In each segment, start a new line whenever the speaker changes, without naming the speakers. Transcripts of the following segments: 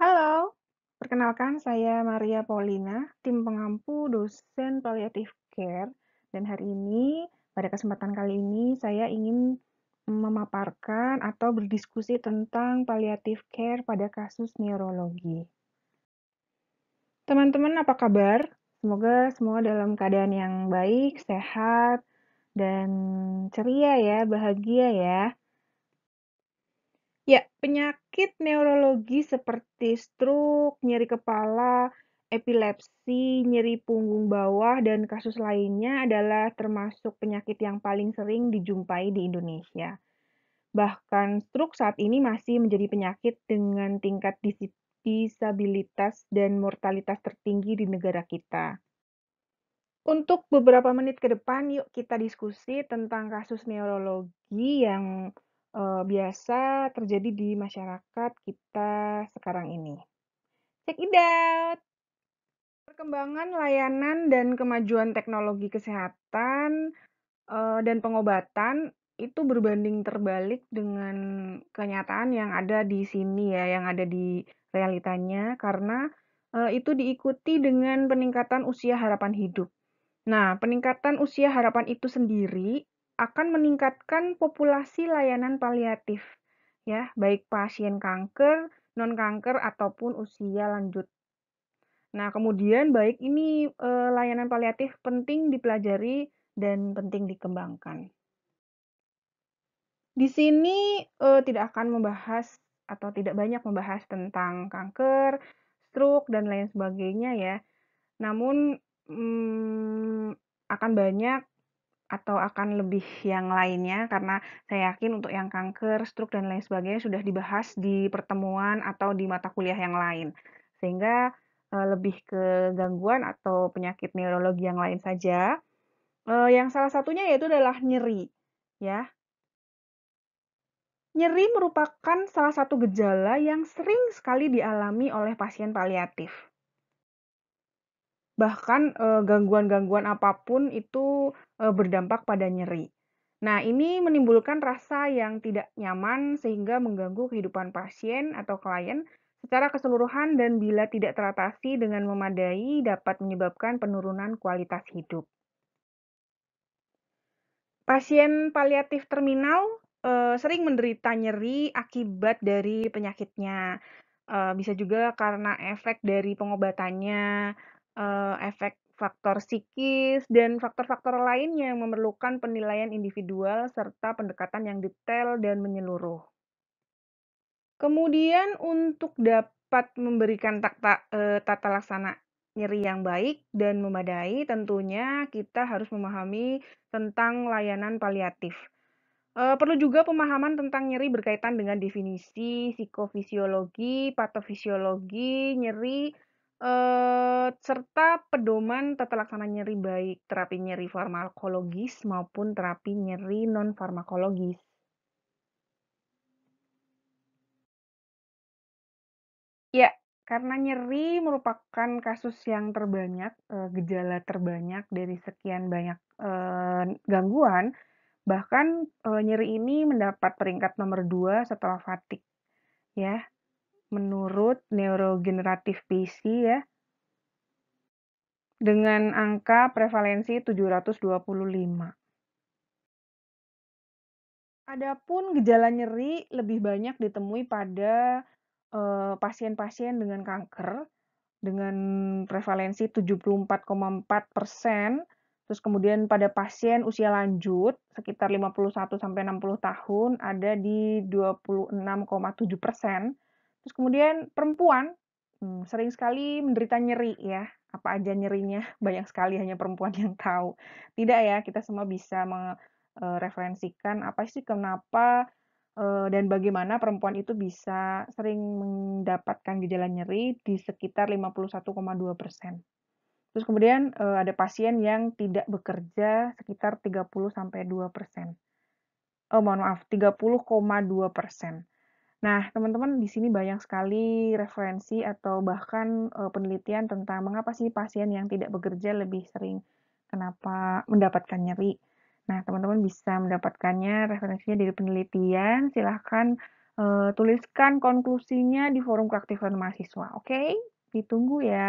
Halo, perkenalkan saya Maria Paulina, tim pengampu dosen palliative care. Dan hari ini, pada kesempatan kali ini, saya ingin memaparkan atau berdiskusi tentang palliative care pada kasus neurologi. Teman-teman, apa kabar? Semoga semua dalam keadaan yang baik, sehat, dan ceria ya, bahagia ya. Ya, penyakit neurologi seperti stroke, nyeri kepala, epilepsi, nyeri punggung bawah, dan kasus lainnya adalah termasuk penyakit yang paling sering dijumpai di Indonesia. Bahkan stroke saat ini masih menjadi penyakit dengan tingkat disabilitas dan mortalitas tertinggi di negara kita. Untuk beberapa menit ke depan, yuk kita diskusi tentang kasus neurologi yang uh, biasa terjadi di masyarakat kita sekarang ini. Check it out! Perkembangan layanan dan kemajuan teknologi kesehatan, eh, dan pengobatan itu berbanding terbalik dengan kenyataan yang ada di sini ya, yang ada di realitanya karena, eh, itu diikuti dengan peningkatan usia harapan hidup. Nah, peningkatan usia harapan itu sendiri akan meningkatkan populasi layanan paliatif ya, baik pasien kanker, non kanker ataupun usia lanjut. Nah, kemudian baik ini e, layanan paliatif penting dipelajari dan penting dikembangkan. Di sini e, tidak akan membahas atau tidak banyak membahas tentang kanker, stroke dan lain sebagainya ya. Namun hmm, akan banyak atau akan lebih yang lainnya? Karena saya yakin untuk yang kanker, stroke, dan lain sebagainya sudah dibahas di pertemuan atau di mata kuliah yang lain. Sehingga eh, lebih ke gangguan atau penyakit neurologi yang lain saja. Eh, yang salah satunya yaitu adalah nyeri. Ya, Nyeri merupakan salah satu gejala yang sering sekali dialami oleh pasien paliatif bahkan gangguan-gangguan apapun itu berdampak pada nyeri. Nah, ini menimbulkan rasa yang tidak nyaman sehingga mengganggu kehidupan pasien atau klien secara keseluruhan dan bila tidak teratasi dengan memadai dapat menyebabkan penurunan kualitas hidup. Pasien paliatif terminal e, sering menderita nyeri akibat dari penyakitnya. E, bisa juga karena efek dari pengobatannya, uh, efek faktor psikis, dan faktor-faktor lainnya yang memerlukan penilaian individual serta pendekatan yang detail dan menyeluruh. Kemudian untuk dapat memberikan takta eh, tata laksana nyeri yang baik dan memadai, tentunya kita harus memahami tentang layanan paliatif. Eh, perlu juga pemahaman tentang nyeri berkaitan dengan definisi, psikofisiologi, patofisiologi nyeri, serta pedoman tata laksana nyeri baik terapi nyeri farmakologis maupun terapi nyeri non-farmakologis. Ya, karena nyeri merupakan kasus yang terbanyak, eh, gejala terbanyak dari sekian banyak eh, gangguan, bahkan eh, nyeri ini mendapat peringkat nomor dua setelah fatigue. Ya, menurut neurogeneratif PC ya, dengan angka prevalensi 725. Adapun gejala nyeri lebih banyak ditemui pada eh, pasien-pasien uh, dengan kanker dengan prevalensi 74,4 persen. Terus kemudian pada pasien usia lanjut sekitar 51 sampai 60 tahun ada di 26,7 persen. Terus kemudian perempuan Hmm, sering sekali menderita nyeri ya. Apa aja nyerinya? Banyak sekali hanya perempuan yang tahu. Tidak ya, kita semua bisa mereferensikan e, apa sih kenapa e, dan bagaimana perempuan itu bisa sering mendapatkan gejala nyeri di sekitar 51,2 persen. Terus kemudian e, ada pasien yang tidak bekerja sekitar 30 sampai 2 persen. Oh mohon maaf, 30,2 persen. Nah, teman-teman di sini banyak sekali referensi atau bahkan e, penelitian tentang mengapa sih pasien yang tidak bekerja lebih sering kenapa mendapatkan nyeri. Nah, teman-teman bisa mendapatkannya referensinya dari penelitian. Silahkan e, tuliskan konklusinya di forum keaktifan mahasiswa. Oke, okay? ditunggu ya.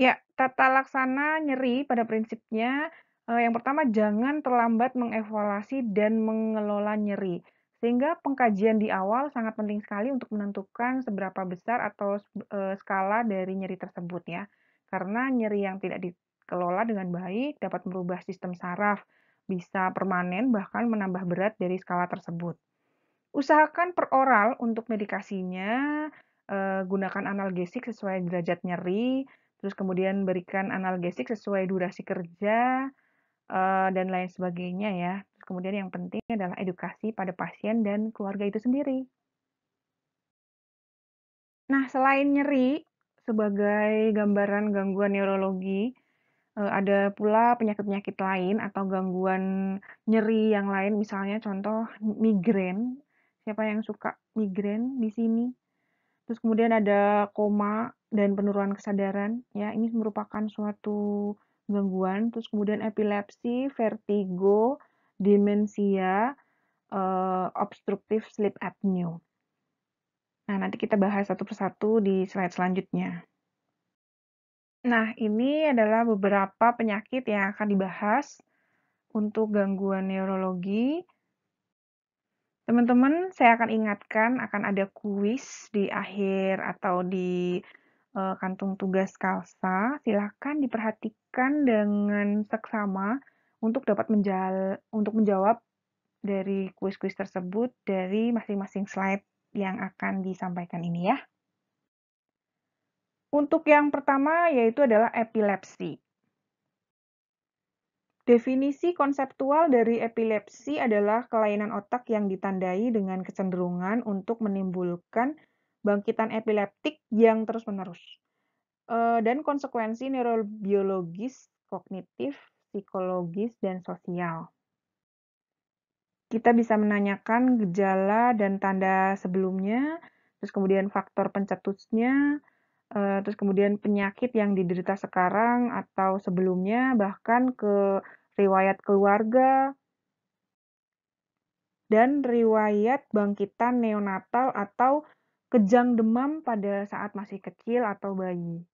Ya, tata laksana nyeri pada prinsipnya Eh, yang pertama jangan terlambat mengevaluasi dan mengelola nyeri. Sehingga pengkajian di awal sangat penting sekali untuk menentukan seberapa besar atau eh, skala dari nyeri tersebut ya. Karena nyeri yang tidak dikelola dengan baik dapat merubah sistem saraf, bisa permanen bahkan menambah berat dari skala tersebut. Usahakan peroral untuk medikasinya, eh, gunakan analgesik sesuai derajat nyeri, terus kemudian berikan analgesik sesuai durasi kerja, Eh, dan lain sebagainya ya. Terus kemudian yang penting adalah edukasi pada pasien dan keluarga itu sendiri. Nah, selain nyeri sebagai gambaran gangguan neurologi, eh, ada pula penyakit-penyakit lain atau gangguan nyeri yang lain, misalnya contoh migrain. Siapa yang suka migrain di sini? Terus kemudian ada koma dan penurunan kesadaran, ya. Ini merupakan suatu gangguan, terus kemudian epilepsi, vertigo, demensia, uh, obstruktif sleep apnea. Nah, nanti kita bahas satu persatu di slide selanjutnya. Nah, ini adalah beberapa penyakit yang akan dibahas untuk gangguan neurologi. Teman-teman, saya akan ingatkan akan ada kuis di akhir atau di Eh, kantung tugas kalsa, silahkan diperhatikan dengan seksama untuk dapat menjal untuk menjawab dari kuis-kuis tersebut dari masing-masing slide yang akan disampaikan ini ya. Untuk yang pertama yaitu adalah epilepsi. Definisi konseptual dari epilepsi adalah kelainan otak yang ditandai dengan kecenderungan untuk menimbulkan bangkitan epileptik yang terus-menerus, eh, dan konsekuensi neurobiologis, kognitif, psikologis, dan sosial. Kita bisa menanyakan gejala dan tanda sebelumnya, terus kemudian faktor pencetusnya, eh, terus kemudian penyakit yang diderita sekarang atau sebelumnya, bahkan ke riwayat keluarga, dan riwayat bangkitan neonatal atau kejang demam pada saat masih kecil atau bayi.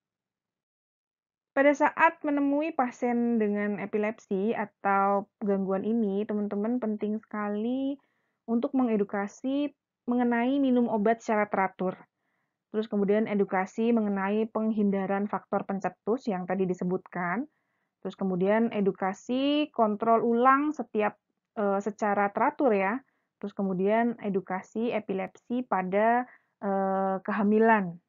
Pada saat menemui pasien dengan epilepsi atau gangguan ini, teman-teman penting sekali untuk mengedukasi mengenai minum obat secara teratur. Terus kemudian edukasi mengenai penghindaran faktor pencetus yang tadi disebutkan. Terus kemudian edukasi kontrol ulang setiap e, secara teratur ya. Terus kemudian edukasi epilepsi pada Eh, kehamilan.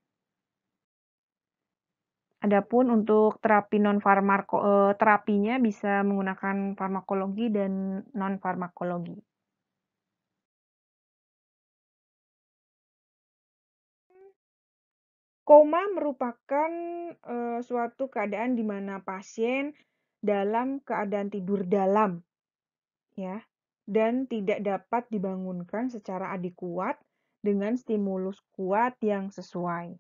Adapun untuk terapi non farmako eh, terapinya bisa menggunakan farmakologi dan non farmakologi. Koma merupakan, e, suatu keadaan di mana pasien dalam keadaan tidur dalam, ya, dan tidak dapat dibangunkan secara adekuat dengan stimulus kuat yang sesuai.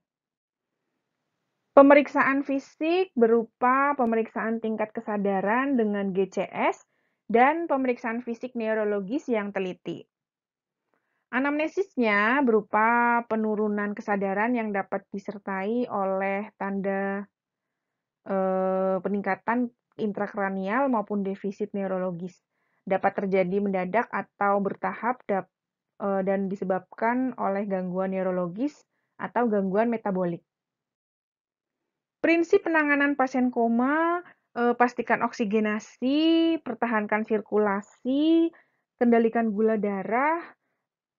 Pemeriksaan fisik berupa pemeriksaan tingkat kesadaran dengan GCS dan pemeriksaan fisik neurologis yang teliti. Anamnesisnya berupa penurunan kesadaran yang dapat disertai oleh tanda eh, peningkatan intrakranial maupun defisit neurologis. Dapat terjadi mendadak atau bertahap, dapat Eh, dan disebabkan oleh gangguan neurologis atau gangguan metabolik. Prinsip penanganan pasien koma, eh, pastikan oksigenasi, pertahankan sirkulasi, kendalikan gula darah,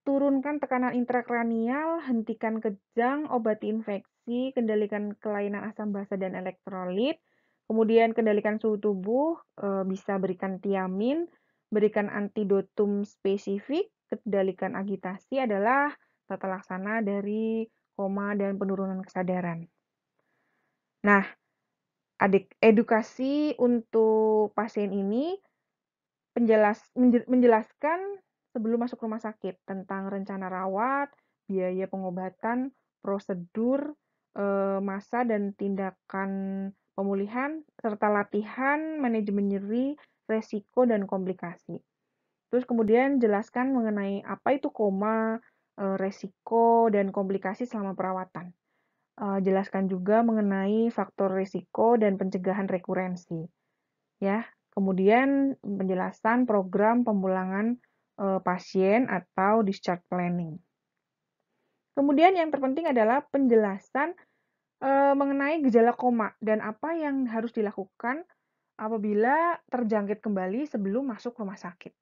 turunkan tekanan intrakranial, hentikan kejang, obati infeksi, kendalikan kelainan asam basa dan elektrolit, kemudian kendalikan suhu tubuh, eh, bisa berikan tiamin, berikan antidotum spesifik, Kedalikan agitasi adalah tata laksana dari koma dan penurunan kesadaran. Nah, adik edukasi untuk pasien ini penjelas, menjelaskan sebelum masuk rumah sakit tentang rencana rawat, biaya pengobatan, prosedur, eh, masa dan tindakan pemulihan, serta latihan manajemen nyeri, resiko, dan komplikasi. Terus kemudian jelaskan mengenai apa itu koma, eh, resiko, dan komplikasi selama perawatan. Eh, jelaskan juga mengenai faktor resiko dan pencegahan rekurensi. Ya, kemudian penjelasan program pemulangan eh, pasien atau discharge planning. Kemudian yang terpenting adalah penjelasan mengenai gejala koma dan apa yang harus dilakukan apabila terjangkit kembali sebelum masuk rumah sakit.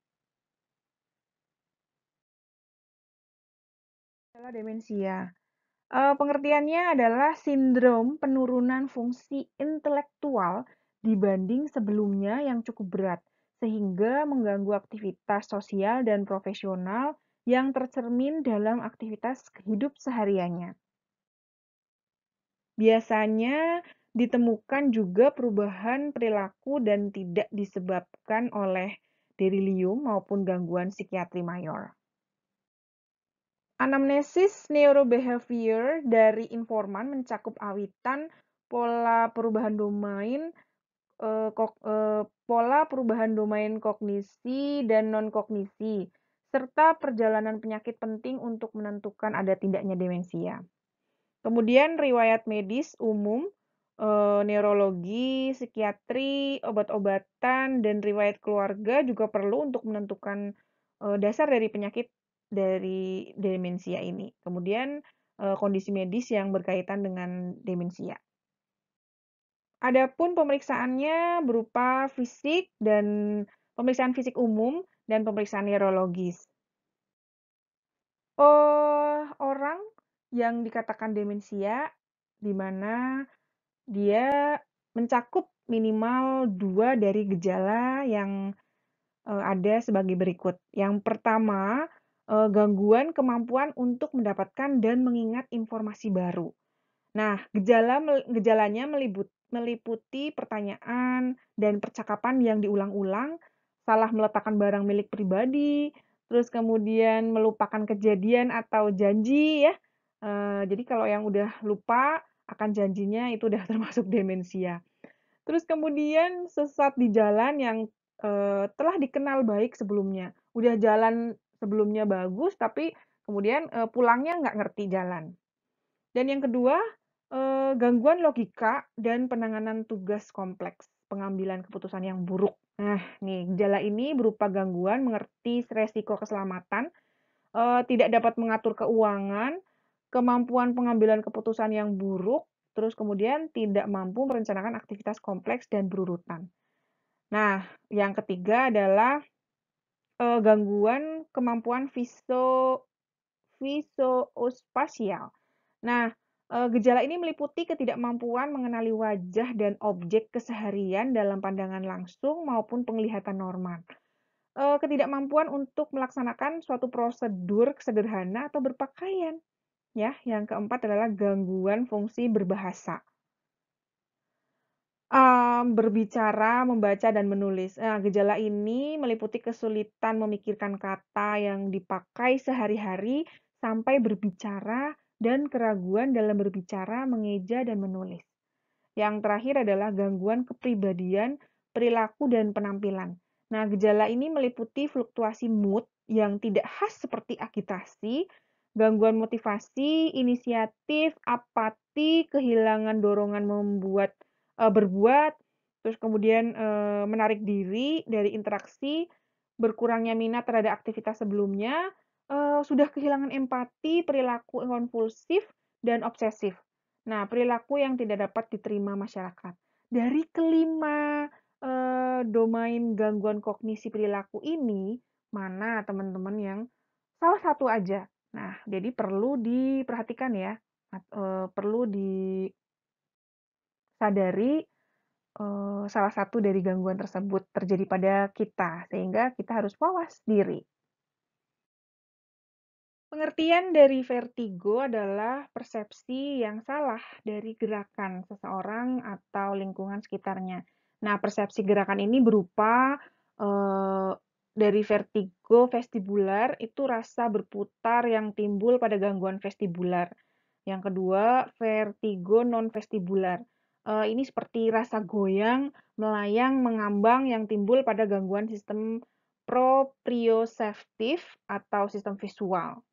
Oh, demensia. Eh, pengertiannya adalah sindrom penurunan fungsi intelektual dibanding sebelumnya yang cukup berat, sehingga mengganggu aktivitas sosial dan profesional yang tercermin dalam aktivitas hidup sehariannya. Biasanya ditemukan juga perubahan perilaku dan tidak disebabkan oleh delirium maupun gangguan psikiatri mayor. Anamnesis neurobehavior dari informan mencakup awitan pola perubahan domain eh, eh, pola perubahan domain kognisi dan non kognisi serta perjalanan penyakit penting untuk menentukan ada tidaknya demensia. Kemudian riwayat medis umum eh, neurologi, psikiatri, obat-obatan dan riwayat keluarga juga perlu untuk menentukan dasar dari penyakit dari demensia ini. Kemudian eh, kondisi medis yang berkaitan dengan demensia. Adapun pemeriksaannya berupa fisik dan pemeriksaan fisik umum dan pemeriksaan neurologis. Oh, orang yang dikatakan demensia di mana dia mencakup minimal dua dari gejala yang eh, ada sebagai berikut. Yang pertama, Eh, gangguan kemampuan untuk mendapatkan dan mengingat informasi baru. Nah, gejala gejalanya melibut, meliputi pertanyaan dan percakapan yang diulang-ulang, salah meletakkan barang milik pribadi, terus kemudian melupakan kejadian atau janji ya. Uh, jadi kalau yang udah lupa akan janjinya itu udah termasuk demensia. Terus kemudian sesat di jalan yang uh, telah dikenal baik sebelumnya. Udah jalan sebelumnya bagus tapi kemudian e, pulangnya nggak ngerti jalan. Dan yang kedua, e, gangguan logika dan penanganan tugas kompleks, pengambilan keputusan yang buruk. Nah, nih gejala ini berupa gangguan mengerti resiko keselamatan, e, tidak dapat mengatur keuangan, kemampuan pengambilan keputusan yang buruk, terus kemudian tidak mampu merencanakan aktivitas kompleks dan berurutan. Nah, yang ketiga adalah uh, gangguan kemampuan viso visoospasial. Nah, uh, gejala ini meliputi ketidakmampuan mengenali wajah dan objek keseharian dalam pandangan langsung maupun penglihatan normal. Uh, ketidakmampuan untuk melaksanakan suatu prosedur sederhana atau berpakaian. Ya, yang keempat adalah gangguan fungsi berbahasa um, berbicara, membaca, dan menulis. Nah, gejala ini meliputi kesulitan memikirkan kata yang dipakai sehari-hari, sampai berbicara, dan keraguan dalam berbicara, mengeja, dan menulis. Yang terakhir adalah gangguan kepribadian, perilaku, dan penampilan. Nah, gejala ini meliputi fluktuasi mood yang tidak khas seperti agitasi, gangguan motivasi, inisiatif, apati, kehilangan dorongan membuat uh, berbuat, terus kemudian uh, menarik diri dari interaksi, berkurangnya minat terhadap aktivitas sebelumnya, uh, sudah kehilangan empati, perilaku konvulsif, dan obsesif. Nah, perilaku yang tidak dapat diterima masyarakat. Dari kelima eh, domain gangguan kognisi perilaku ini, mana teman-teman yang salah satu aja? Nah, jadi perlu diperhatikan ya, eh, perlu di sadari uh, salah satu dari gangguan tersebut terjadi pada kita, sehingga kita harus mawas diri. Pengertian dari vertigo adalah persepsi yang salah dari gerakan seseorang atau lingkungan sekitarnya. Nah, persepsi gerakan ini berupa eh, dari vertigo vestibular itu rasa berputar yang timbul pada gangguan vestibular. Yang kedua, vertigo non vestibular uh, ini seperti rasa goyang, melayang, mengambang yang timbul pada gangguan sistem proprioceptif atau sistem visual.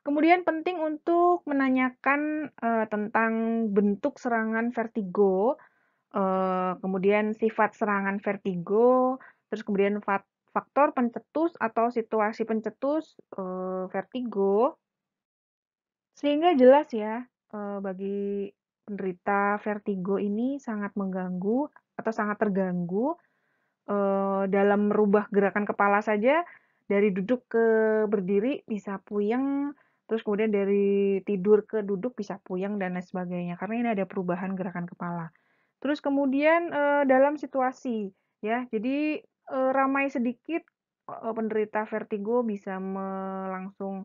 Kemudian penting untuk menanyakan uh, tentang bentuk serangan vertigo, uh, kemudian sifat serangan vertigo, terus kemudian faktor pencetus atau situasi pencetus, uh, vertigo. Sehingga jelas ya, eh, bagi penderita vertigo ini sangat mengganggu atau sangat terganggu, eh, dalam merubah gerakan kepala saja dari duduk ke berdiri bisa puyeng, terus kemudian dari tidur ke duduk bisa puyeng dan lain sebagainya, karena ini ada perubahan gerakan kepala. Terus kemudian, eh, dalam situasi ya, jadi, ramai sedikit, penderita vertigo bisa me langsung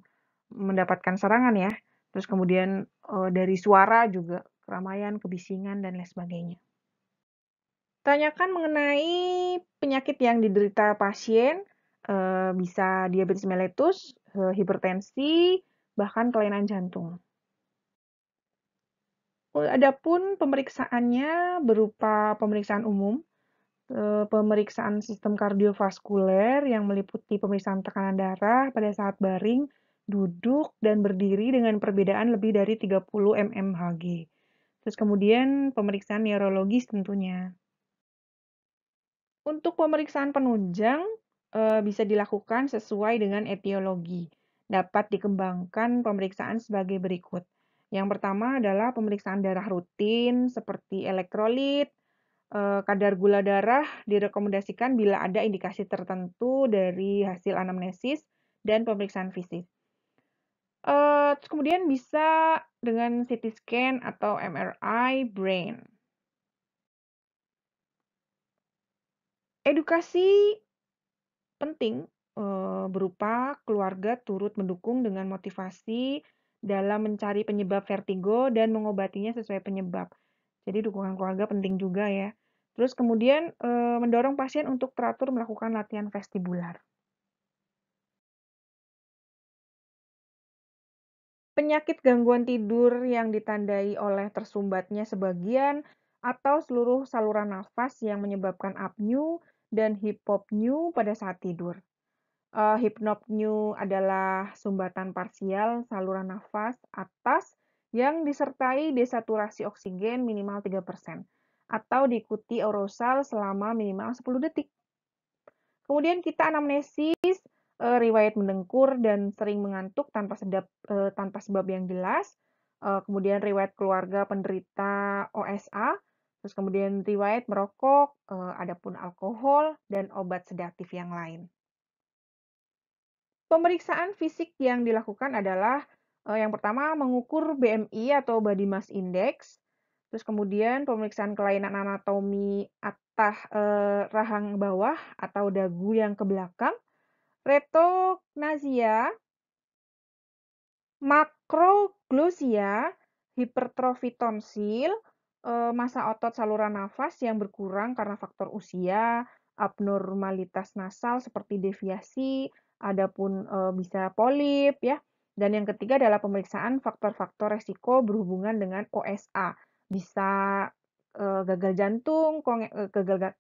mendapatkan serangan ya. Terus kemudian uh, dari suara juga keramaian, kebisingan dan lain sebagainya. Tanyakan mengenai penyakit yang diderita pasien, uh, bisa diabetes mellitus, uh, hipertensi, bahkan kelainan jantung. Oh, adapun pemeriksaannya berupa pemeriksaan umum, pemeriksaan sistem kardiovaskuler yang meliputi pemeriksaan tekanan darah pada saat baring, duduk dan berdiri dengan perbedaan lebih dari 30 mmHg. Terus kemudian pemeriksaan neurologis tentunya. Untuk pemeriksaan penunjang eh, bisa dilakukan sesuai dengan etiologi. Dapat dikembangkan pemeriksaan sebagai berikut. Yang pertama adalah pemeriksaan darah rutin seperti elektrolit, eh, kadar gula darah direkomendasikan bila ada indikasi tertentu dari hasil anamnesis dan pemeriksaan fisik. Uh, terus kemudian bisa dengan CT scan atau MRI brain. Edukasi penting uh, berupa keluarga turut mendukung dengan motivasi dalam mencari penyebab vertigo dan mengobatinya sesuai penyebab. Jadi dukungan keluarga penting juga ya. Terus kemudian e, mendorong pasien untuk teratur melakukan latihan vestibular. Penyakit gangguan tidur yang ditandai oleh tersumbatnya sebagian atau seluruh saluran nafas yang menyebabkan apneu dan hipopneu pada saat tidur. Uh, eh, hipnopneu adalah sumbatan parsial saluran nafas atas yang disertai desaturasi oksigen minimal 3% atau diikuti orosal selama minimal 10 detik. Kemudian kita anamnesis uh, riwayat mendengkur dan sering mengantuk tanpa sedap uh, tanpa sebab yang jelas, uh, kemudian riwayat keluarga penderita OSA, terus kemudian riwayat merokok, uh, adapun alkohol dan obat sedatif yang lain. Pemeriksaan fisik yang dilakukan adalah uh, yang pertama mengukur BMI atau body mass index, terus kemudian pemeriksaan kelainan anatomi atas rahang bawah atau dagu yang ke belakang, retognasia, makroglosia, hipertrofi tonsil, eh, masa otot saluran nafas yang berkurang karena faktor usia, abnormalitas nasal seperti deviasi, adapun eh, bisa polip ya. Dan yang ketiga adalah pemeriksaan faktor-faktor resiko berhubungan dengan OSA. Bisa eh, gagal jantung,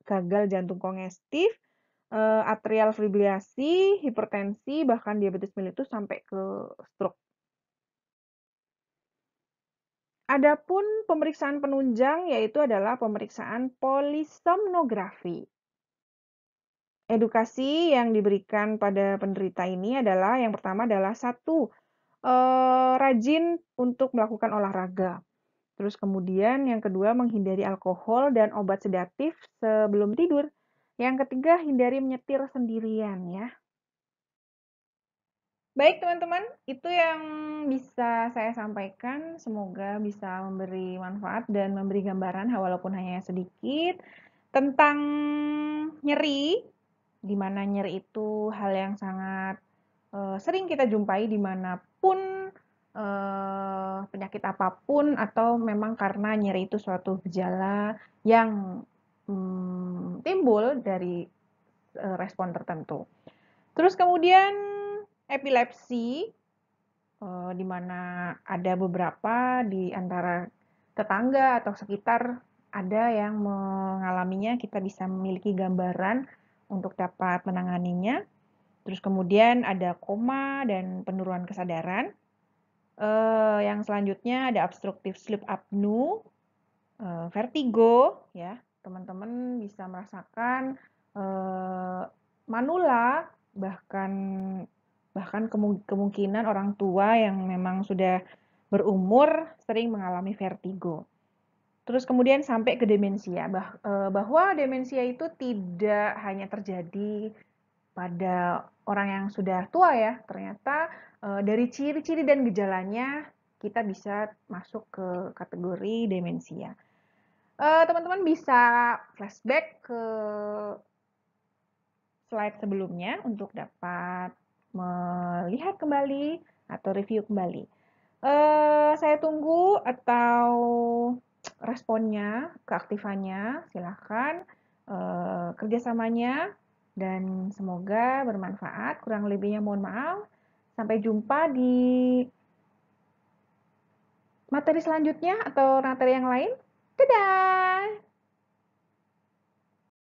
gagal jantung kongestif, uh, atrial fibriliasi, hipertensi, bahkan diabetes mellitus sampai ke stroke. Adapun pemeriksaan penunjang yaitu adalah pemeriksaan polisomnografi. Edukasi yang diberikan pada penderita ini adalah yang pertama adalah satu eh, rajin untuk melakukan olahraga. Terus kemudian yang kedua menghindari alkohol dan obat sedatif sebelum tidur. Yang ketiga, hindari menyetir sendirian ya. Baik teman-teman, itu yang bisa saya sampaikan. Semoga bisa memberi manfaat dan memberi gambaran, walaupun hanya sedikit, tentang nyeri, di mana nyeri itu hal yang sangat e, sering kita jumpai dimanapun e, eh, penyakit apapun, atau memang karena nyeri itu suatu gejala yang hmm, timbul dari uh, respon tertentu. Terus kemudian epilepsi, uh, di mana ada beberapa di antara tetangga atau sekitar ada yang mengalaminya, kita bisa memiliki gambaran untuk dapat menanganinya. Terus kemudian ada koma dan penurunan kesadaran. Uh, yang selanjutnya ada obstructive sleep apnea, uh, vertigo, ya, teman-teman bisa merasakan eh, manula bahkan bahkan kemungkinan orang tua yang memang sudah berumur sering mengalami vertigo. Terus kemudian sampai ke demensia, bah, eh, bahwa demensia itu tidak hanya terjadi pada orang yang sudah tua ya, ternyata eh, dari ciri-ciri dan gejalanya kita bisa masuk ke kategori demensia. Eh, teman-teman uh, bisa flashback ke slide sebelumnya untuk dapat melihat kembali atau review kembali. Uh, saya tunggu atau responnya, keaktifannya, silahkan uh, kerjasamanya dan semoga bermanfaat. Kurang lebihnya mohon maaf. Sampai jumpa di materi selanjutnya atau materi yang lain. c á